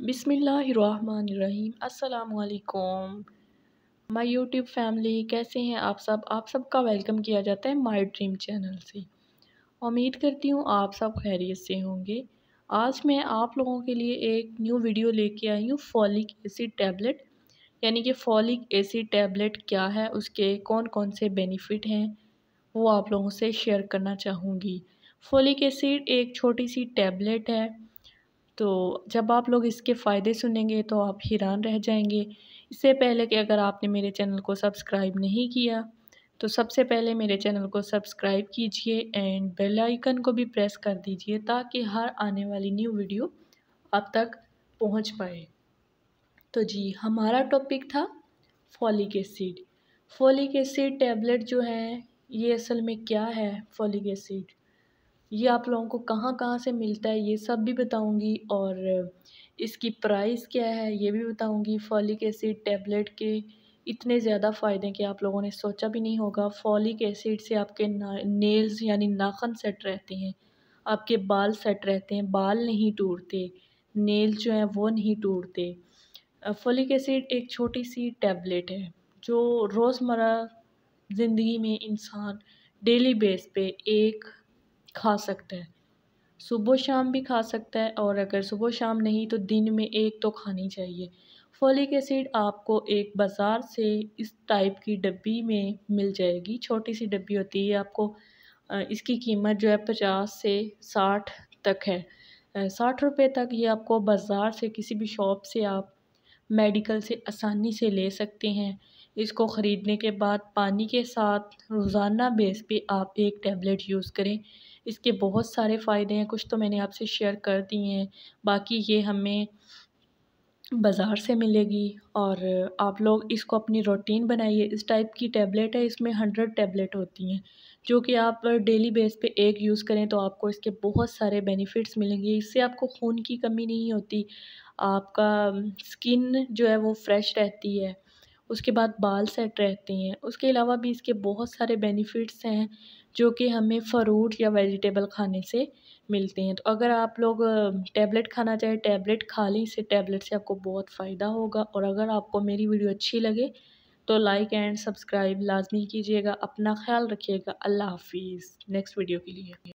बिसमीम् अल्लाम my YouTube family कैसे हैं आप सब आप सबका वेलकम किया जाता है माय ड्रीम चैनल से उम्मीद करती हूँ आप सब खैरियत से होंगे आज मैं आप लोगों के लिए एक न्यू वीडियो लेके आई हूँ फॉलिक एसिड टैबलेट यानी कि फॉलिक एसिड टैबलेट क्या है उसके कौन कौन से बेनिफिट हैं वो आप लोगों से शेयर करना चाहूँगी फॉलिक एसिड एक छोटी सी टैबलेट है तो जब आप लोग इसके फ़ायदे सुनेंगे तो आप हैरान रह जाएंगे इससे पहले कि अगर आपने मेरे चैनल को सब्सक्राइब नहीं किया तो सबसे पहले मेरे चैनल को सब्सक्राइब कीजिए एंड बेल आइकन को भी प्रेस कर दीजिए ताकि हर आने वाली न्यू वीडियो आप तक पहुंच पाए तो जी हमारा टॉपिक था folic acid folic acid tablet जो है ये असल में क्या है फॉलिक एसिड ये आप लोगों को कहाँ कहाँ से मिलता है ये सब भी बताऊँगी और इसकी प्राइस क्या है ये भी बताऊँगी फॉलिक एसिड टैबलेट के इतने ज़्यादा फ़ायदे कि आप लोगों ने सोचा भी नहीं होगा फॉलिक एसिड से आपके नेल्स यानी नाखन सेट रहते हैं आपके बाल सेट रहते हैं बाल नहीं टूटते नेल जो हैं वो नहीं टूटते फॉलिक एसिड एक छोटी सी टैबलेट है जो रोज़मर्रा ज़िंदगी में इंसान डेली बेस पे एक खा सकता है सुबह शाम भी खा सकता है और अगर सुबह शाम नहीं तो दिन में एक तो खानी चाहिए फोलिक एसिड आपको एक बाज़ार से इस टाइप की डब्बी में मिल जाएगी छोटी सी डब्बी होती है आपको इसकी कीमत जो है पचास से साठ तक है साठ रुपए तक ये आपको बाज़ार से किसी भी शॉप से आप मेडिकल से आसानी से ले सकते हैं इसको ख़रीदने के बाद पानी के साथ रोज़ाना बेस पे आप एक टैबलेट यूज़ करें इसके बहुत सारे फ़ायदे हैं कुछ तो मैंने आपसे शेयर कर दिए हैं बाकी ये हमें बाज़ार से मिलेगी और आप लोग इसको अपनी रूटीन बनाइए इस टाइप की टैबलेट है इसमें हंड्रेड टैबलेट होती हैं जो कि आप डेली बेस पे एक यूज़ करें तो आपको इसके बहुत सारे बेनिफिट्स मिलेंगे इससे आपको खून की कमी नहीं होती आपका स्किन जो है वो फ्रेश रहती है उसके बाद बाल सेट रहते हैं उसके अलावा भी इसके बहुत सारे बेनिफिट्स हैं जो कि हमें फ़्रूट या वेजिटेबल खाने से मिलते हैं तो अगर आप लोग टैबलेट खाना चाहें टैबलेट खा लें इससे टैबलेट से आपको बहुत फ़ायदा होगा और अगर आपको मेरी वीडियो अच्छी लगे तो लाइक एंड सब्सक्राइब लाजमी कीजिएगा अपना ख्याल रखिएगा अल्लाह हाफिज़ नेक्स्ट वीडियो के लिए